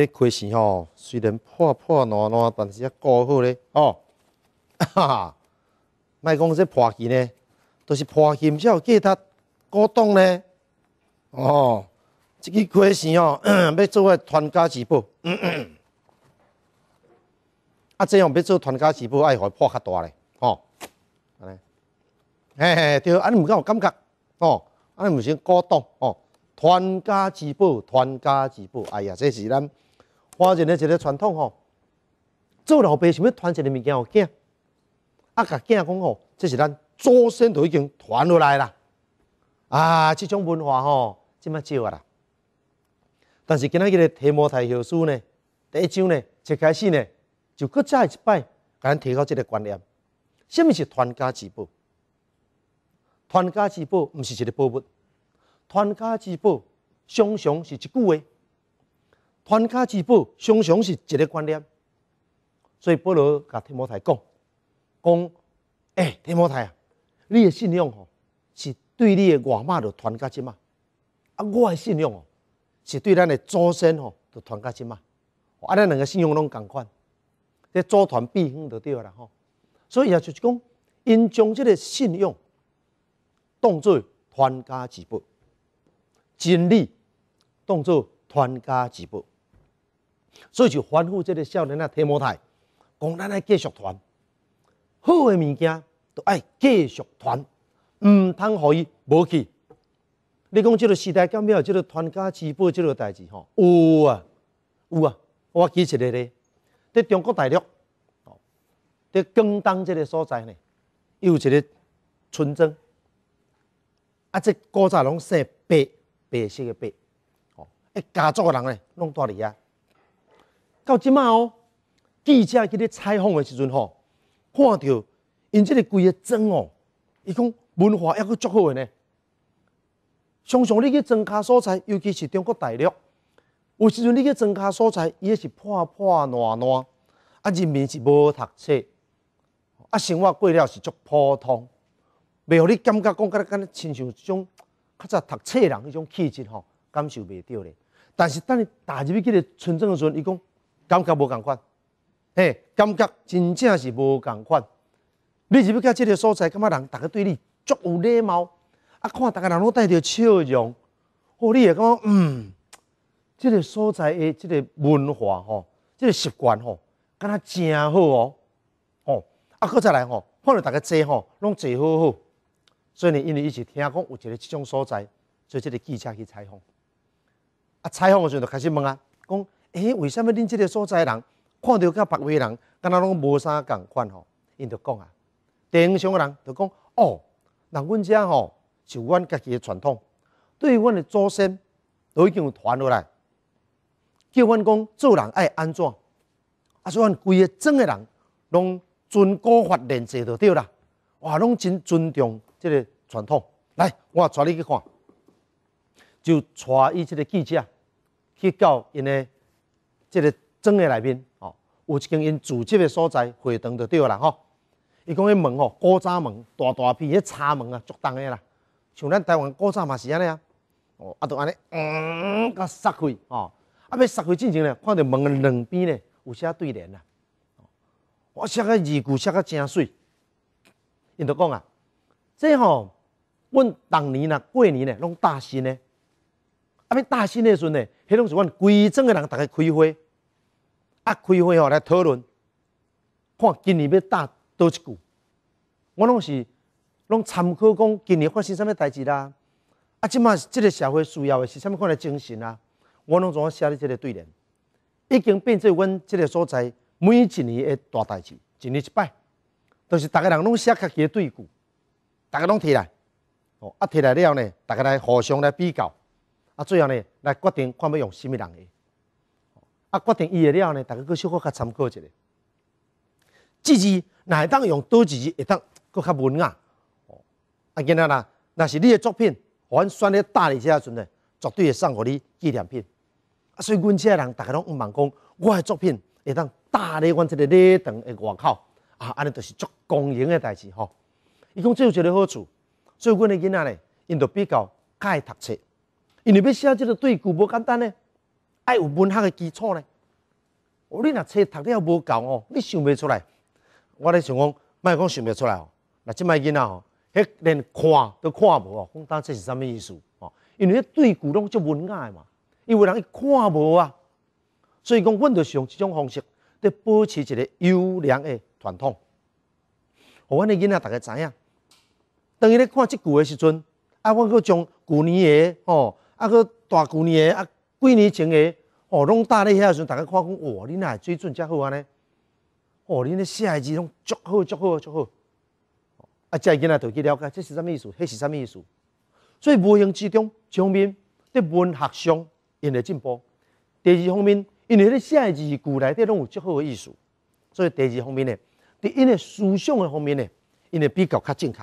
这开是吼，虽然破破烂烂，但是也过好咧，哦，哈哈，卖讲这破钱咧，都是破毋只有其他古董咧，哦，这个开是吼，要做个传家之宝，啊这样要做传家之宝，爱把破较大咧，哦，尼，嘿嘿，对，安们唔够感觉，哦，安们唔是古董。哦，传家之宝，传家之宝，哎呀，这是咱。传承的一个传统吼，做老爸想要传承的物件吼囝，啊，甲囝讲吼，这是咱祖先都已经传落来啦，啊，这种文化吼，真么少要啦。但是今仔日的提摩台后书呢，第一章呢，一开始呢，就搁再一摆，甲咱提高这个观念，什么是传家之宝？传家之宝唔是一个宝物，传家之宝常常是一句话。传家之宝，常常是一个观念，所以不如甲天魔台讲讲，哎，天魔台啊，你的信仰吼，是对你的外妈就传家之嘛，啊，我的信仰吼，是对咱的祖先吼就传家之嘛，啊，咱两个信仰拢共款，这组团避风就对啦吼，所以也就是讲，因将这个信仰当作传家之宝，真理当作传家之宝。所以就反复这个少年啊，提膜台，讲咱要继续团，好的物件都爱继续团，唔通可伊无去。你讲这个时代有没有这个团家之宝这个代志？吼，有啊，有啊，我记一个咧，在中国大陆，哦，在广东这个所在呢，有一个村庄，啊，这古早拢是白白色的白，哦，一家族的人咧，拢住伫遐。到即卖哦，记者去咧采访诶时阵吼，看到因即个规个庄哦，伊讲文化抑阁足好诶呢。常常你去增加蔬菜，尤其是中国大陆，有时阵你去增加蔬菜，伊也是破破烂烂，啊，人民是无读册，啊，生活过了是足普通，袂互你感觉讲，敢咧亲像种较早读册人迄种气质吼，感受袂到咧。但是等你踏入去咧村庄诶时阵，伊讲。感觉无共款，嘿，感觉真正是无共款。你如果到即个所在，感觉人逐个对你足有礼貌，啊，看逐个人拢带着笑容，哦，你会感觉嗯，这个所在诶，即个文化吼，这个习惯吼，敢若真好哦，哦，啊，佫再来吼，看着逐个坐吼，拢坐好好，所以呢，因为伊是听讲有一个即种所在，所以即个记者去采访，啊，采访的时候就开始问啊，讲。哎，为什么恁即个所在人看到甲别位人，敢若拢无啥共款吼？因就讲啊，汀上个人就讲，哦，人阮遮吼是阮家己的传统，对阮的祖先都已经有传落来，叫阮讲做人爱安怎？啊，所以阮规个庄诶人拢尊古法，练济就对啦。哇，拢真尊重即个传统。来，我带你去看，就带伊即个记者去到因诶。即个庄诶内面哦，有一间因住食诶所在、会堂就对啦吼。伊讲迄门吼，古早门，大大片，迄插门啊，足重诶啦。像咱台湾古早嘛是安尼啊，哦，啊，就安尼，嗯，甲杀开哦，啊，要杀开进前咧，看到门诶两边咧，有写对联呐。我写个字古写个真水。因就讲啊，即吼，阮当年呐、过年呐，拢大新呢。啊！要大新迄阵呢，迄拢是阮规整诶人，逐个开会，啊开会吼来讨论，看今年要打多一句。我拢是拢参考讲今年发生啥物代志啦。啊，即马即个社会需要的是啥物款诶精神啦。我拢怎写哩即个对联，已经变成阮即个所在每一年诶大代志，一年一摆，都是逐个人拢写己些对句，逐个拢提来，哦，啊，提来了后呢，逐个来互相来比较。啊，最后呢，来决定看要用什么人诶。啊，决定伊诶了呢，大家搁稍可较参考一下。自是哪会当用多，一字，会当搁较文啊。啊，囡仔啦，那是你诶作品，我阮选咧打理只时阵呢，绝对会送互你纪念品。啊，所以阮这人大个拢毋茫讲，我诶作品会当搭咧阮即个礼堂诶外口啊，安尼就是足公荣诶代志吼。伊讲只有一个好处，所以阮诶囡仔呢，因都比较较爱读册。因为要写即个对句无简单呢，爱有文学的基础呢。哦，你若册读了无够哦，你想袂出来。我咧想讲，莫讲想袂出来哦。那即卖囡仔哦，迄连看都看无哦，讲当这是啥物意思哦？因为迄对句拢即文雅嘛，因为人伊看无啊，所以讲，阮就用即种方式，伫保持一个优良诶传统。哦，阮诶囡仔大概知影，当伊咧看即句诶时阵，啊，阮阁将旧年诶哦。啊，去大旧年个啊，几年前个哦，拢搭咧遐时阵，大家看讲哇，恁阿水准遮好安尼，哦，恁咧写字拢足好足好足好。啊，遮囡仔就去了解这是啥物意思，迄是啥意思？所以无形之中，一方面伫文学上，因个进步；第二方面，因为迄个写字古来底拢有足好个意思，所以第二方面咧，伫因个思想个方面咧，因个比较较正确。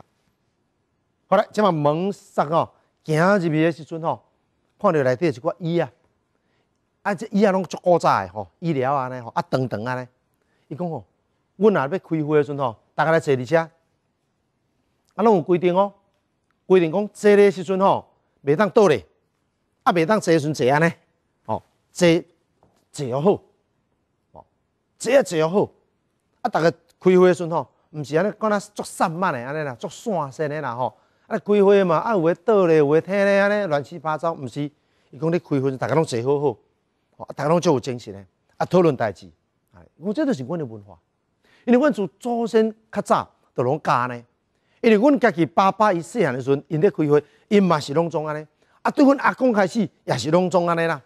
好啦，即马门杀哦，行入去个时阵吼。看到内底一个椅啊，啊这椅啊拢足古早的吼，医疗啊吼，啊长长啊呢。伊讲吼，阮啊要开会的时阵吼，大家来坐列车，啊拢有规定哦，规定讲坐的时阵吼，未当倒咧，啊未当坐时阵坐安尼，哦坐坐也好，哦坐啊坐也好，啊大家开会的时阵吼，毋是安尼讲那足散漫的安尼啦，足散心的啦吼。啊，开会嘛，啊，有诶倒咧，有诶听咧，安尼乱七八糟，毋是。伊讲你开会，大家拢坐好好，吼，大家拢足有精神诶，啊，讨论代志，啊，我这都是阮诶文化，因为阮自祖先较早就拢教呢，因为阮家己爸爸伊细汉诶时阵，因咧开会，因嘛是拢总安尼，啊，对阮阿公开始也是拢总安尼啦。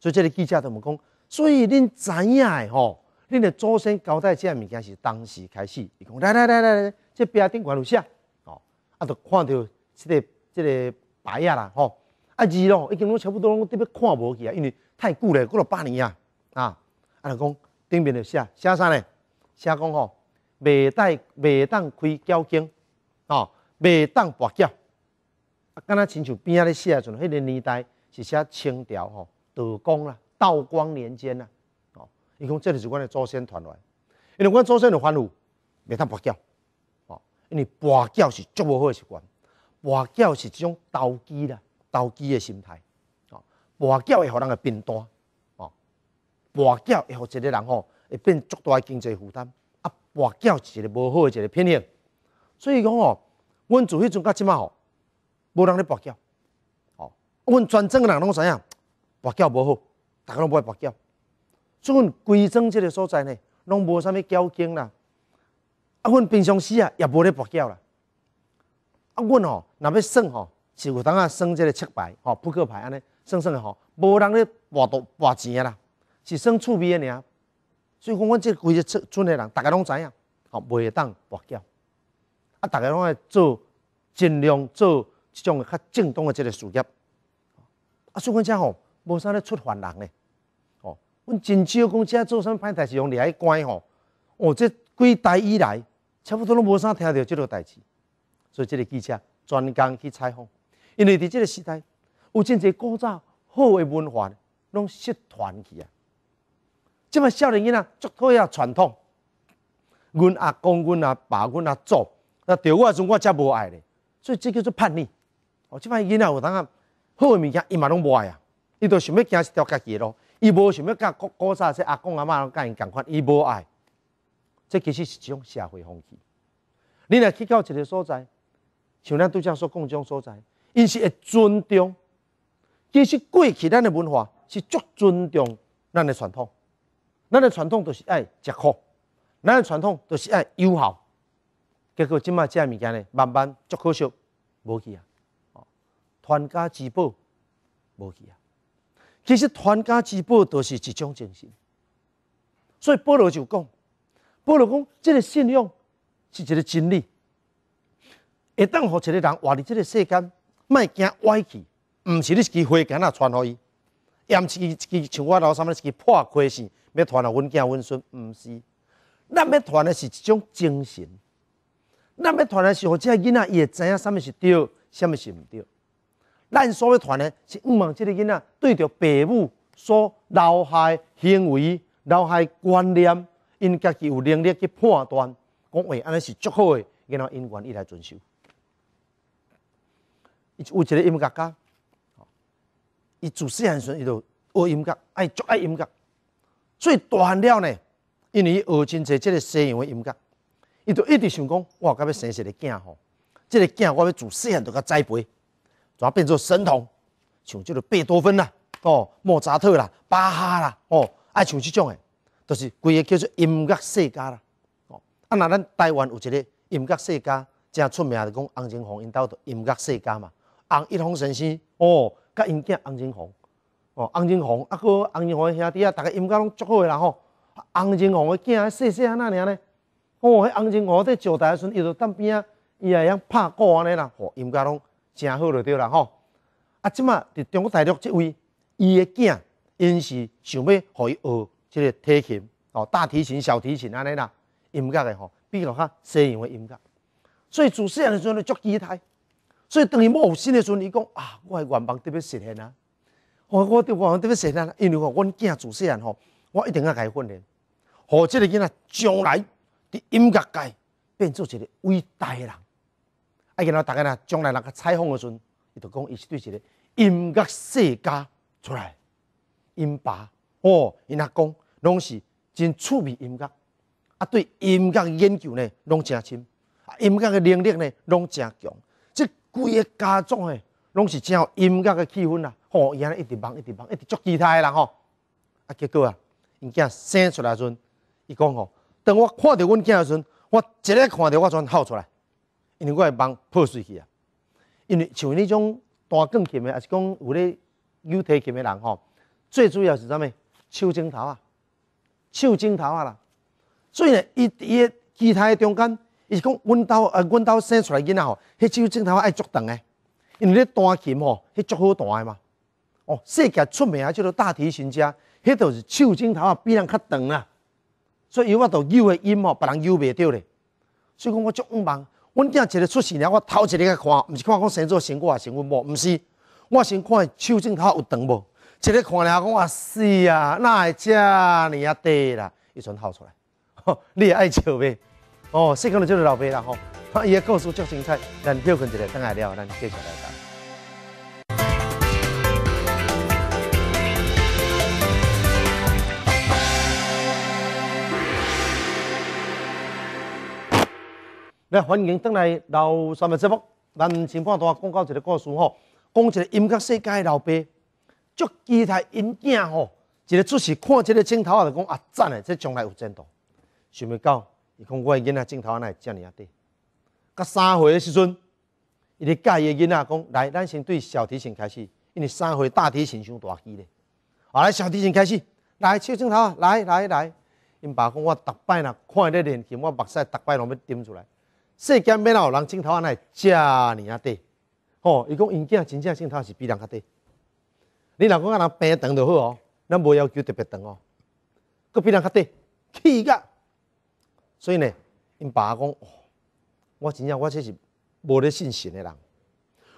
所以这个记者都问讲，所以恁知影诶吼，恁诶祖先交代这物件是当时开始，伊讲来来来来来，这壁顶关有写。啊，著看到这个这个牌啊啦，吼啊字咯，已经拢差不多拢得要看无去啊，因为太久咧。过了百年啊，啊，啊，讲顶面了写写啥呢？写讲吼，未带未当开交警，吼，未当跋脚，啊，敢若亲像边仔咧写，迄、那个年代是写清朝吼，道光啦，道光年间啊，哦，伊讲这就是阮的祖先传来，因为阮祖先有吩咐未当跋脚。因为赌博是足无好习惯，跋筊是一种投机啦，投机的心态啊，跋筊会互人个变多啊，跋筊会互一个人吼会变足大经济负担啊，跋筊是一个无好一个骗骗，所以讲吼，阮自迄阵较即摆吼，无人咧跋筊。哦，阮全镇个人拢知影，跋筊无好，逐个拢不会赌博，阵规整即个所在呢，拢无啥物交警啦。啊，阮平常时啊，也无咧跋筊啦。啊，阮吼，若要算吼，是有当啊算即个七牌吼，扑克牌安尼算算嘞吼，无人咧跋赌博钱啊啦，是算趣味尔。所以讲，阮即规个村内人，大家拢知影，吼，袂当跋筊。啊，大家拢爱做尽量做即种较正当个即个事业。啊，所以讲，遮吼无啥咧出犯人嘞。哦，阮真少讲遮做啥物歹代志，用掠去关吼。哦，这几代以来。差不多拢无啥听到即个代志，所以即个记者专工去采访。因为伫即个时代，有真侪古早好诶文化，拢失传去啊。即卖少年囡仔，足讨厌传统。阮阿公、阮阿爸、阮阿祖，那对我时阵我则无爱咧。所以即叫做叛逆。哦，即卖囡仔有当啊，好诶物件伊嘛拢无爱啊。伊都想要行一条家己诶路，伊无想要甲古古早些阿公阿妈拢甲伊共款，伊无爱。这其实是一种社会风气。你若去到一个所在，像咱拄则所讲种所在，因是会尊重。其实过去咱的文化是足尊重咱的传统，咱的传统都是爱食苦，咱的传统都是爱友好。结果即卖这物件咧，慢慢足可惜，无去啊！哦，团家之宝无去啊！其实团家之宝都是一种精神，所以保罗就讲。保罗讲，这个信仰是一个真理，会当互一个人活伫即个世间，莫惊歪去，毋是你一支花囝仔传互伊，也毋是伊一支像我老三一支破花线要传互阮囝阮孙，毋是，咱要传的是一种精神，咱要传的是，即个囡仔伊会知影什物是对，什物是毋对，咱所要传的，是毋万即个囡仔对着爸母所留下行为，留下观念。因家己有能力去判断讲话，安尼是足好诶，然后因愿伊来遵守。伊有一个音乐家，伊做细验时，伊就学音乐，爱足爱音乐。所以汉了呢，因为伊学真侪即个西洋音乐，伊就一直想讲，哇！甲要生一个囝吼，即个囝我要做细验，要甲栽培，怎变做神童，像即个贝多芬啦、哦莫扎特啦、巴哈啦，哦爱像即种诶。就是规个叫做音乐世家啦，哦，啊那咱台湾有一个音乐世家，正出名的讲洪金宏因兜的音乐世家嘛，翁一峰先生，哦，甲因囝洪金宏，哦，洪金宏，啊，佮洪金宏兄弟啊，逐个音乐拢足好个啦吼，洪金宏个囝细细啊那尔呢，哦，迄洪金宏在石台时阵，伊就当边啊，伊也样拍鼓安尼啦，吼、音乐拢正好就对啦吼，啊，即马伫中国大陆即位，伊个囝因是想要互伊学。即个提琴，哦，大提琴、小提琴安尼啦，音乐诶吼，比较较西洋诶音乐。所以做西洋诶时阵，你足期待。所以等于有生诶时阵，伊讲啊，我诶愿望特别实现啊！我我对愿望特别实现啊！因为话阮见做西洋吼，我一定甲伊训练，让即个囡仔将来伫音乐界变做一个伟大诶人。啊，然后大家啦，将来人甲采访诶时阵，伊就讲伊是对一个音乐世家出来，音爸哦，伊阿公。拢是真趣味音乐，啊，对音乐研究呢，拢诚深，啊，音乐嘅能力呢，拢诚强。即几个家族诶，拢是真有音乐嘅气氛啦。吼，伊安尼一直忙，一直忙，一直做其他诶人吼。啊，结果啊，因囝生出来阵，伊讲吼，当我看到阮囝时阵，我一下看到我全哭出来，因为我系梦破碎去啊。因为像迄种弹钢琴诶，也是讲有咧尤提琴诶人吼，最主要是啥物？手镜头啊。手指头啊啦，所以呢，伊伊其他中间，伊是讲阮兜呃，阮兜生出来囡仔吼，迄手指头爱足长诶，因为咧弹琴吼，迄足好弹诶嘛。哦，世界出名啊，叫做大提琴家，迄著是手指头啊，比人较长啦。所以有法度悠诶音吼，别人悠袂着咧。所以讲我足唔忙，阮囝一日出事了，我头一日去看，毋是看我生做成果还是阮无，毋是，我先看手指头有长无。一个看了讲，哇死啊！哪会这尼啊低啦？伊出来，你也爱笑呗？哦，说讲就是老爸啦，吼，他伊个故事足精彩。咱休开一个，等下聊，咱继续来讲。那欢迎等下到三的节目，咱前半段讲到一个故事吼，讲一个音乐世界老爸。足期待因囝吼，一个出世看一个镜头啊，就讲啊赞诶，这将来有前途。想袂到，伊讲我诶囡仔镜头安会遮尔啊短。甲三岁诶时阵，伊咧教伊诶囡仔讲，来，咱先对小提琴开始，因为三岁大提琴伤大器咧。啊，来小提琴开始，来，小镜头来来来。因爸讲我逐摆若看伊咧练琴，我目屎逐摆拢要点出来。世间变有人镜头安内遮尔啊短哦，伊讲因囝真正镜头是比人较低。你若讲讲人病长断就好哦，咱无要求特别长哦，搁比人较短，气甲。所以呢，因爸讲，我真正我这是无咧信神的人，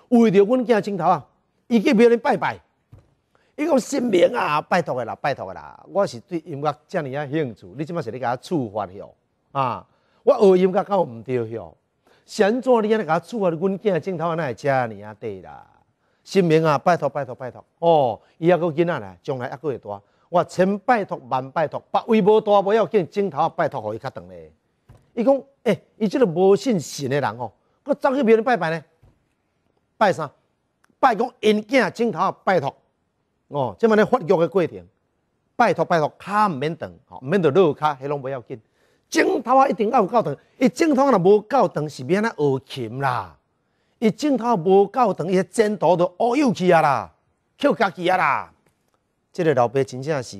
为着阮囝镜头啊，伊计不要恁拜拜，伊讲神明啊，拜托个啦，拜托个啦。我是对音乐遮尔啊兴趣，你即马是咧甲我处罚了，啊，我学音乐够毋对是安怎你安尼甲我处罚，阮囝镜头安会遮尔啊对啦。姓名啊，拜托拜托拜托哦！伊还个囡仔咧，将来还个会大。我千拜托万拜托，百位无大不要紧，镜头啊拜托互伊较长咧。伊讲，诶，伊即个无信神的人哦，我走去庙人拜拜呢，拜啥？拜讲因囝镜头拜托哦。即嘛咧发育的过程，拜托拜托，骹毋免长，吼、毋免着落骹迄拢不要紧。镜头啊一定要够长，伊镜头若无够长是免啊学琴啦。伊镜头无够长，伊前途都乌有去啊啦，丢家去啊啦！即个老爸真正是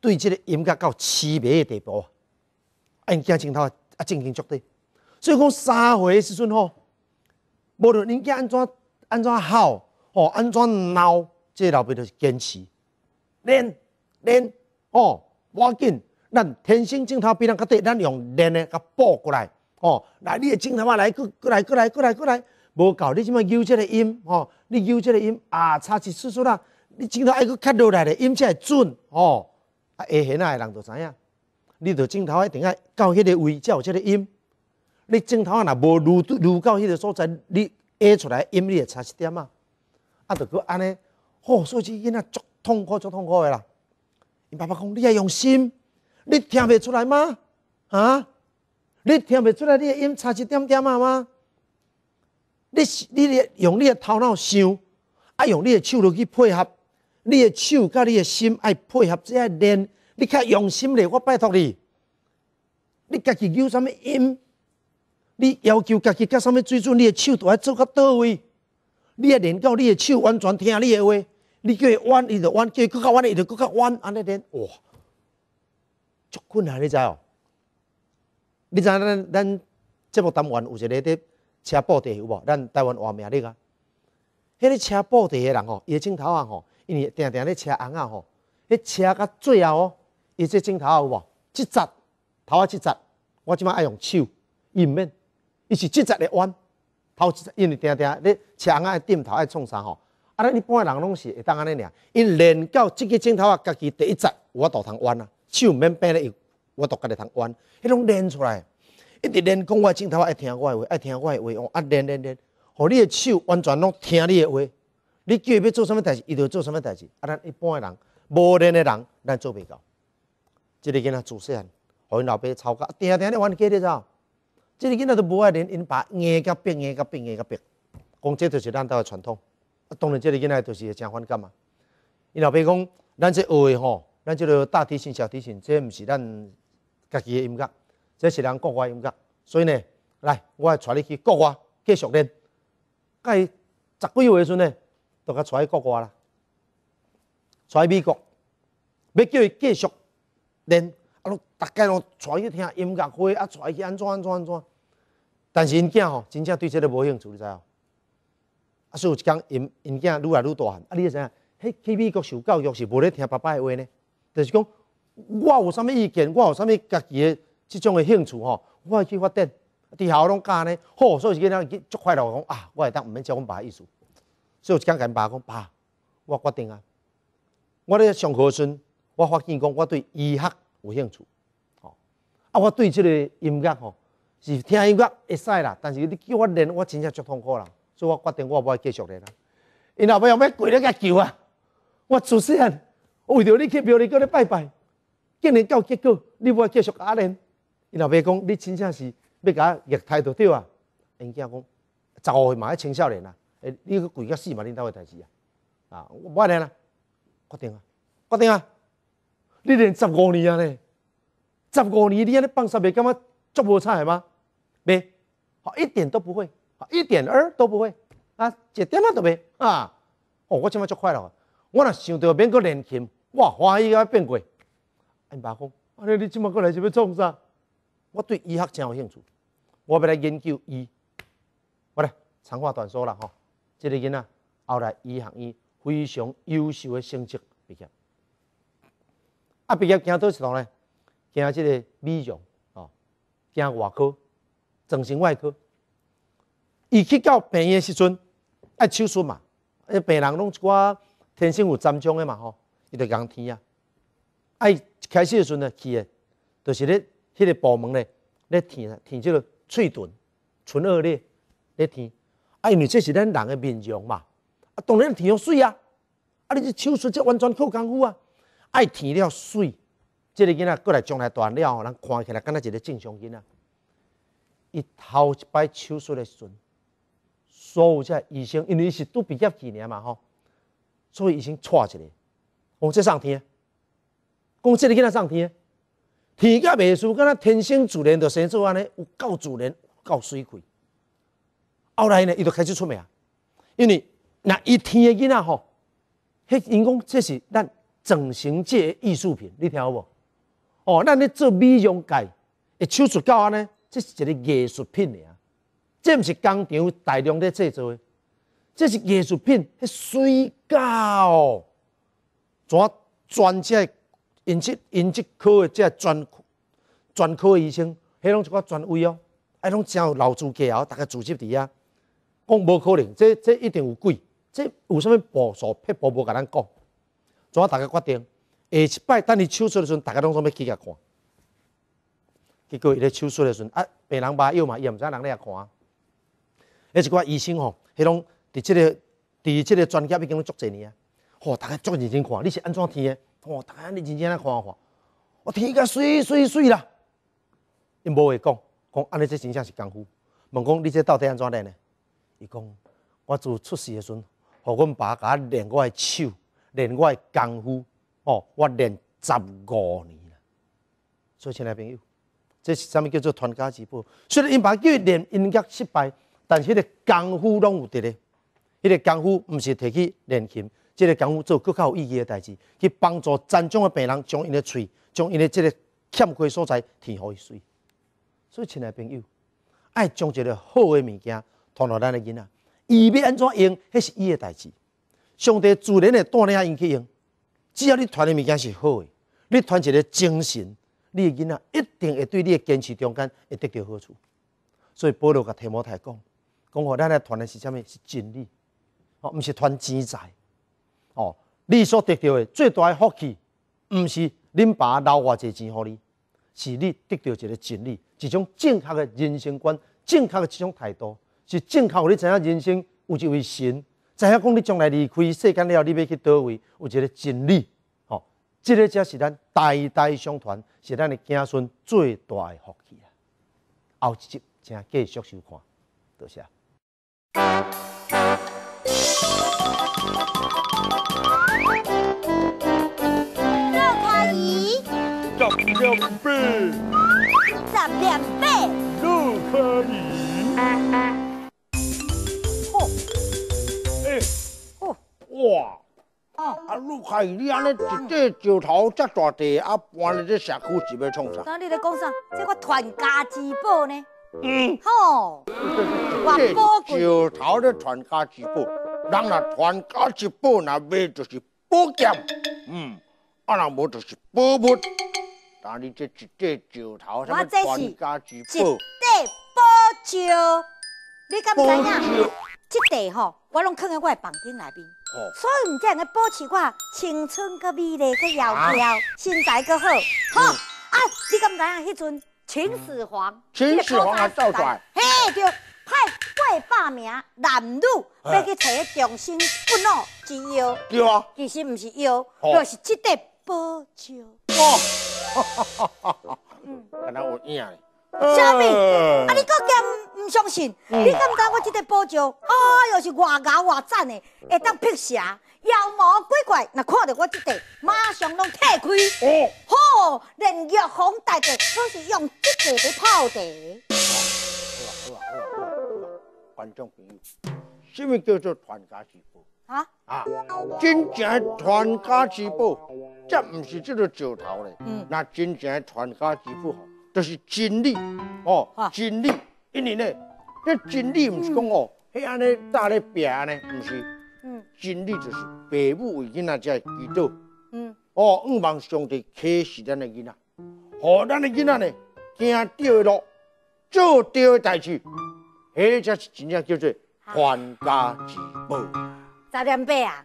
对即个音乐到痴迷的地步，因镜镜头啊，正经绝对。所以讲三回时阵吼，无论人家安怎安怎吼，吼安怎闹，即个老爸都是坚持练练哦，要紧咱天生镜头比人较短，咱用练诶甲补过来哦，来你诶镜头过来，过来，过来，过来，过来。无够，你即摆优质个音？吼，你悠这个音啊，差一丝丝啦？你镜头爱个较落来的音才准哦。啊，会晓啊个人都知影，你着镜头一定爱到迄个位才有即个音。你镜头啊，若无入入到迄个所在，你 A 出来音你会差一点嘛。啊，着佫安尼，吼，所以伊仔足痛苦足痛苦的啦。伊爸爸讲，你爱用心？你听袂出来吗？啊？你听袂出来，你的音差一点点啊吗？你、你咧用你的头脑想，啊用你的手落去配合，你的手甲你的心爱配合，再练，你较用心咧。我拜托你，你家己有啥物音，你要求家己甲啥物水准，你的手都爱做较到位。你要练到你的手完全听你的话，你叫伊弯，伊就弯；叫伊搁较弯，伊就搁较弯。安尼练，哇，足困难，你知哦？你知咱咱节目单元有一个的？车布地有无？咱台湾话名力啊！迄个车布地的人吼，伊个镜头啊吼，因为定定咧车红啊吼，迄车较最啊哦，伊这镜头有无？一扎头啊一扎，我即摆爱用手，伊毋免伊是一扎诶弯，头一扎，因为定定咧车红啊爱点头爱创啥吼？啊，咱一般人拢是会当安尼尔，伊练到即个镜头啊，家己第一扎有法通弯啊，毋免皮的伊，我都家己通弯，迄拢练出来。一直练，讲我镜头，爱听我的话，爱听我的话哦。啊，练练练，互你的手完全拢听你的话。你叫伊要做什么代志，伊就做什么代志。啊，咱一般的人，无练的人，咱做袂到。即个囡仔做细汉，互因老爸吵架，听听冤家感的啥？即个囡仔都无爱练因把，硬甲变硬甲变硬甲变。讲这就是咱兜的传统。当然，即个囡仔著是正反感嘛。因老爸讲，咱这学的吼，咱这个大提琴、小提琴，这毋是咱家己的音乐。这是人国外音乐，所以呢，来，我会带你去国外继续练。介十几岁阵呢，就甲带去国外啦，带去美国，要叫伊继续练，啊拢大家拢带去听音乐会，啊带去安怎安怎安怎。但是因囝吼，真正对这个无兴趣，你知哦。啊，所以有讲，因因囝愈来愈大汉，啊你知影，迄去美国受教育是无咧听爸爸话呢，就是讲，我有啥物意见，我有啥物家己的。即种诶兴趣吼，我去发展，伫后拢教呢？吼，所以就见他，足快乐讲啊，我会当毋免教我爸意思，所以我就甲阮爸讲爸，我决定啊，我咧上河顺，我发现讲我对医学有兴趣，吼，啊我对即个音乐吼，是听音乐会使啦，但是你叫我练，我真正足痛苦啦，所以我决定我要继续练啦。因老爸尾又跪咧甲求啊，我自细汉为着你去庙里叫你拜拜，今年到结果，你唔继续乞练？因老爸讲，你真正是要甲液态都对啊。因囝讲，十五岁嘛，还青少年啊，诶，你去跪甲死嘛，恁兜诶代志啊。啊，我来啦，决定啊，决定啊，你练十五年啊嘞，十五年你安尼放十袂感觉足无差系吗？袂，好一点都不会，好一点儿都不会，啊，一点嘛都袂啊。哦，我即摆足快了，我若想到免个练琴，哇，欢喜啊，变过。因爸讲，安尼你即摆过来是要创啥？我对医学真有兴趣，我要来研究医。我咧长话短说啦吼，一个囡仔后来医学院非常优秀的成绩毕业，啊毕业行倒一哪咧，行即个美容哦，行外科、整形外科。伊去到病院时阵爱手术嘛，迄病人拢一寡天生有紧张诶嘛吼，伊得讲天啊。爱开始时阵呢去诶，就是咧。迄个部门咧咧填填即个喙唇唇腭裂咧填，啊，因为这是咱人的面容嘛，啊，当然填上水啊，啊，你这手术这完全靠功夫啊，爱填了水，这个囡仔过来将来大了，人看起来敢若一个正常囡仔。伊头一摆手术的时阵，所有这医生因为是拄毕业几年嘛吼，所以医生差一个，我这上天，讲即个囡仔上天。天价鼻叔，敢若天生自然就生做安尼，有够自然、够水亏。后来呢，伊就开始出名，因为那一天的囡仔吼，迄因讲这是咱整形界艺术品，你听好无？哦，咱咧做美容界，手术到安尼，这是一个艺术品尔，这毋是工厂大量咧制作，这是艺术品，迄水够怎专这？因即因即科的即专专科的医生，迄拢一寡权威哦，还拢真有老资格哦，逐个组织伫遐，讲无可能，这这一定有鬼，这有啥物步数彼步无甲咱讲，最后逐个决定，下一摆等伊手术的时阵，逐个拢煞要起甲看？结果伊咧手术的时阵，啊，病人把药嘛，伊也毋知人咧遐看。迄一寡医生吼，迄拢伫即个伫即个专业已经足侪年啊，吼逐个足认真看，你是安怎听的？我等下你认真来看看，我天甲水水水啦！伊无会讲，讲安尼这真正是功夫。问讲你这到底安怎练呢？伊讲我自出世的时阵，互阮爸甲练我的手，练我的功夫。哦，我练十五年啦。所以亲爱朋友，这是啥物叫做传家之宝。虽然因爸叫伊练音乐失败，但是迄个功夫拢有伫咧。迄个功夫毋是摕去练琴。即个功夫做佫较有意义诶代志，去帮助残障诶病人，将因诶喙将因诶即个欠亏所在填好伊水。所以亲爱朋友，爱将一个好诶物件传落咱诶囡仔，伊要安怎用，迄是伊诶代志。上帝自然会带领因去用。只要你传诶物件是好诶，你传一个精神，你诶囡仔一定会对你诶坚持中间会得到好处。所以保罗甲提摩太讲，讲互咱来传诶是啥物？是真理，哦，毋是传钱财。哦，你所得到的最大的福气，不是恁爸留外借钱给你，是你得到一个真理，一种正确的人生观，正确的这种态度，是正确你知影人生有一位神，知影讲你将来离开世间了你要去叨位，有一个真理。哦，这个才是咱代代相传，是咱的子孙最大的福气啊！后一集请继续收看，多谢。两倍，十两倍。都可以。哇，啊陆开你安尼一地石头接大地，啊搬来这社区是要从啥？哪你在讲啥？这个传家之宝呢。嗯，吼。这石头的传家之宝，人若传家之宝，那没就是宝剑，嗯，啊那没就是宝物。我这是七块宝珠，你敢不知影？七块吼，我拢藏喺我的房间内边。所以唔只两个保持我青春个美丽个窈窕，身材个好。好啊！你敢不知影迄阵秦始皇？秦始皇还造出来？嘿，就派八百名男女要去找个长生不老之药。对啊，其实毋是药，就是七块宝珠。嗯，敢那有影嘞？什么？啊，你更加唔相信？你敢当我这个宝珠？哎呦，是外牙外赞的，会当辟邪，妖魔鬼怪那看到我这个，马上拢退开。哦，好，连玉红大块，都是用这个来泡茶。好啊，好啊，好啊，好啊！观众朋友，什么叫做团家之宝？啊啊！真正的传家之宝，这不是这个石头嘞。嗯，那真正的传家之宝哦，就是真理哦，真理。因为呢，这真理不是讲哦，迄安尼炸咧病呢，不是。嗯，真理就是父母为囡仔在指导。嗯，哦，五望兄弟开示咱的囡仔，好，咱的囡仔呢，行对的路，做对的代志，那才是真正叫做传家之宝。十点八啊！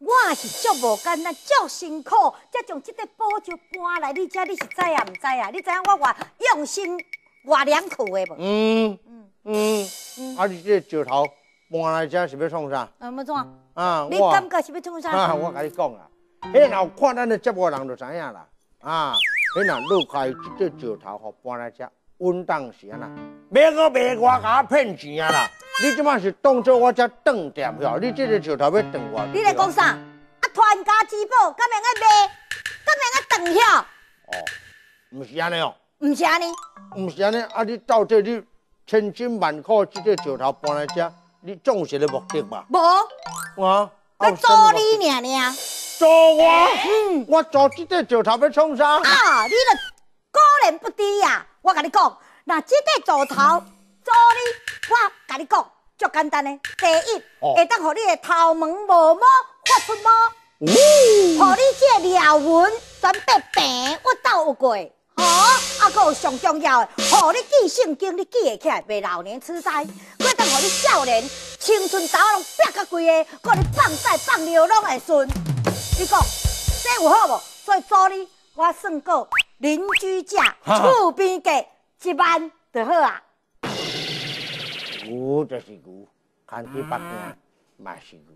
我是足无简单、足辛苦，才将即块宝就搬来你家，你是知也毋知啊？你知影我话用心、话良苦的不？嗯嗯嗯，而且这石头搬来遮是要创啥？山？啊，没冲啊！啊，你感觉是要创啥？啊，我甲你讲啊，迄个若看咱的接货人就知影啦，啊，你若弄开即块石头好搬来遮，稳当是安那，别个卖瓜甲他骗钱啊啦！你即摆是当作我只断垫票，你即个石头要断我？你来讲啥？啊，传家之宝，干嘛要卖？干嘛要断票？哦，毋是安尼哦，毋是安尼，毋是安尼。啊，你到底你千辛万苦即个石头搬来遮，你总是什个目的吧？无我我做你娘娘。做我？嗯，我做即个石头要创啥？啊，你着果然不低呀！我跟你讲，那即个石头做你。我甲你讲，足简单咧。第一，会当让你的头毛无毛，发出毛；，让你这皱纹全变平，我到有过。吼，啊，有上重要诶，让你记圣经，你记会起来，袂老年痴呆。会当让你少年，青春痘拢瘪甲规个，个你放晒放尿拢会顺。你讲，这有好无？做你，理，我算过邻居家厝边家一万就好啊！good as iku kanthi masih masiku